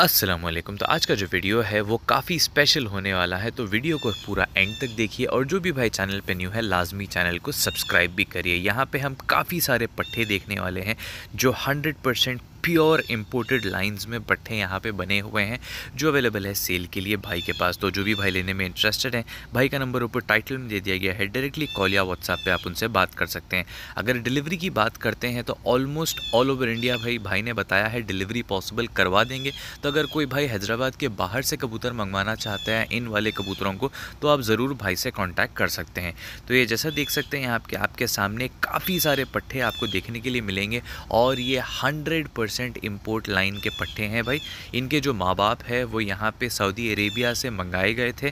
असलम तो आज का जो वीडियो है वो काफ़ी स्पेशल होने वाला है तो वीडियो को पूरा एंड तक देखिए और जो भी भाई चैनल पे न्यू है लाजमी चैनल को सब्सक्राइब भी करिए यहाँ पे हम काफ़ी सारे पट्टे देखने वाले हैं जो 100 परसेंट प्योर इम्पोर्टेड लाइंस में पट्ठे यहाँ पे बने हुए हैं जो अवेलेबल है सेल के लिए भाई के पास तो जो भी भाई लेने में इंटरेस्टेड हैं भाई का नंबर ऊपर टाइटल में दे दिया गया है डायरेक्टली कॉल या व्हाट्सएप पे आप उनसे बात कर सकते हैं अगर डिलीवरी की बात करते हैं तो ऑलमोस्ट ऑल ओवर इंडिया भाई भाई ने बताया है डिलीवरी पॉसिबल करवा देंगे तो अगर कोई भाई हैदराबाद के बाहर से कबूतर मंगवाना चाहते हैं इन वाले कबूतरों को तो आप ज़रूर भाई से कॉन्टैक्ट कर सकते हैं तो ये जैसा देख सकते हैं आपके आपके सामने काफ़ी सारे पट्ठे आपको देखने के लिए मिलेंगे और ये हंड्रेड परसेंट इम्पोर्ट लाइन के पट्टे हैं भाई इनके जो माँ बाप है वो यहाँ पे सऊदी अरेबिया से मंगाए गए थे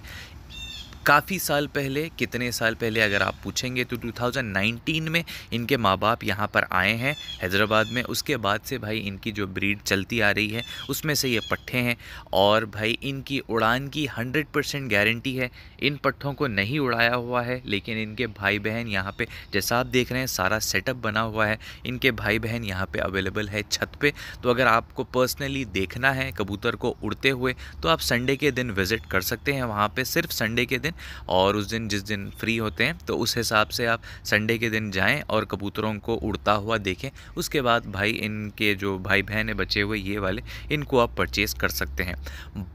काफ़ी साल पहले कितने साल पहले अगर आप पूछेंगे तो 2019 में इनके माँ बाप यहाँ पर आए हैं हैदराबाद में उसके बाद से भाई इनकी जो ब्रीड चलती आ रही है उसमें से ये पट्ठे हैं और भाई इनकी उड़ान की 100 परसेंट गारंटी है इन पट्ठों को नहीं उड़ाया हुआ है लेकिन इनके भाई बहन यहाँ पे जैसा आप देख रहे हैं सारा सेटअप बना हुआ है इनके भाई बहन यहाँ पर अवेलेबल है छत पर तो अगर आपको पर्सनली देखना है कबूतर को उड़ते हुए तो आप संडे के दिन विज़िट कर सकते हैं वहाँ पर सिर्फ संडे के दिन और उस दिन जिस दिन फ्री होते हैं तो उस हिसाब से आप संडे के दिन जाएँ और कबूतरों को उड़ता हुआ देखें उसके बाद भाई इनके जो भाई बहन बचे हुए ये वाले इनको आप परचेज़ कर सकते हैं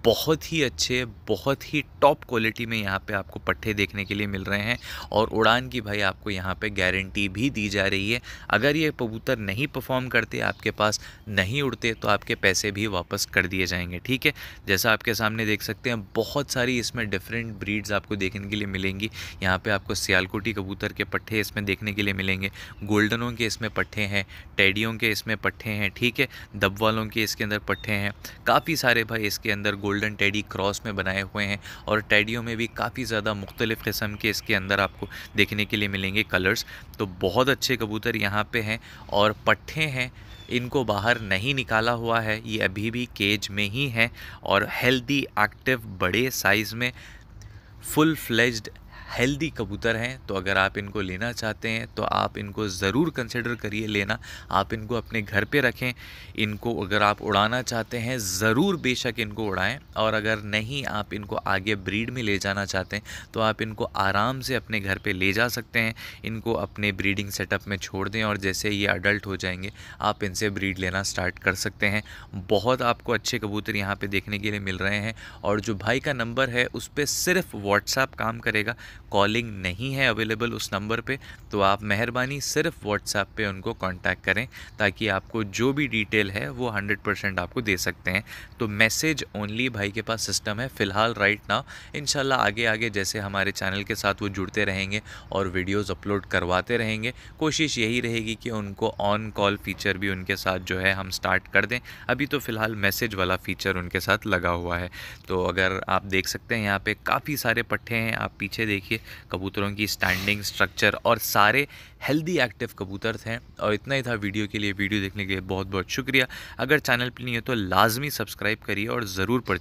बहुत ही अच्छे बहुत ही टॉप क्वालिटी में यहाँ पर आपको पट्ठे देखने के लिए मिल रहे हैं और उड़ान की भाई आपको यहाँ पर गारंटी भी दी जा रही है अगर ये कबूतर नहीं परफॉर्म करते आपके पास नहीं उड़ते तो आपके पैसे भी वापस कर दिए जाएंगे ठीक है जैसा आपके सामने देख सकते हैं बहुत सारी इसमें डिफरेंट ब्रीड्स आपको आपको देखने के लिए मिलेंगी यहाँ पे आपको सियालकोटी कबूतर के पट्ठे इसमें देखने के लिए मिलेंगे गोल्डनों के इसमें पट्ठे हैं टेडियों के इसमें पट्ठे हैं ठीक है दब वालों के इसके अंदर पट्ठे हैं काफ़ी सारे भाई इसके अंदर गोल्डन टेडी क्रॉस में बनाए हुए हैं और टेडियों में भी काफ़ी ज़्यादा मुख्तलिफ़ किस्म के इसके अंदर आपको देखने के लिए मिलेंगे कलर्स तो बहुत अच्छे कबूतर यहाँ पर हैं और पट्ठे हैं इनको बाहर नहीं निकाला हुआ है ये अभी भी केज में ही हैं और हेल्दी एक्टिव बड़े साइज़ में full-fledged हेल्दी कबूतर हैं तो अगर आप इनको लेना चाहते हैं तो आप इनको ज़रूर कंसिडर करिए लेना आप इनको अपने घर पे रखें इनको अगर आप उड़ाना चाहते हैं ज़रूर बेशक इनको उड़ाएं और अगर नहीं आप इनको आगे ब्रीड में ले जाना चाहते हैं तो आप इनको आराम से अपने घर पर ले जा सकते हैं इनको अपने ब्रीडिंग सेटअप में छोड़ दें और जैसे ये अडल्ट हो जाएंगे आप इनसे ब्रीड लेना स्टार्ट कर सकते हैं बहुत आपको अच्छे कबूतर यहाँ पर देखने के लिए मिल रहे हैं और जो भाई का नंबर है उस पर सिर्फ व्हाट्सएप काम करेगा कॉलिंग नहीं है अवेलेबल उस नंबर पे तो आप मेहरबानी सिर्फ व्हाट्सएप पे उनको कांटेक्ट करें ताकि आपको जो भी डिटेल है वो 100% आपको दे सकते हैं तो मैसेज ओनली भाई के पास सिस्टम है फ़िलहाल राइट नाउ इन आगे आगे जैसे हमारे चैनल के साथ वो जुड़ते रहेंगे और वीडियोज़ अपलोड करवाते रहेंगे कोशिश यही रहेगी कि उनको ऑन कॉल फ़ीचर भी उनके साथ जो है हम स्टार्ट कर दें अभी तो फ़िलहाल मैसेज वाला फ़ीचर उनके साथ लगा हुआ है तो अगर आप देख सकते हैं यहाँ पे काफ़ी सारे पट्टे हैं आप पीछे देखिए देखिए कबूतरों की स्टैंडिंग स्ट्रक्चर और सारे हेल्दी एक्टिव कबूतर थे और इतना ही था वीडियो के लिए वीडियो देखने के लिए बहुत बहुत शुक्रिया अगर चैनल पर नहीं है तो लाजमी सब्सक्राइब करिए और ज़रूर पढ़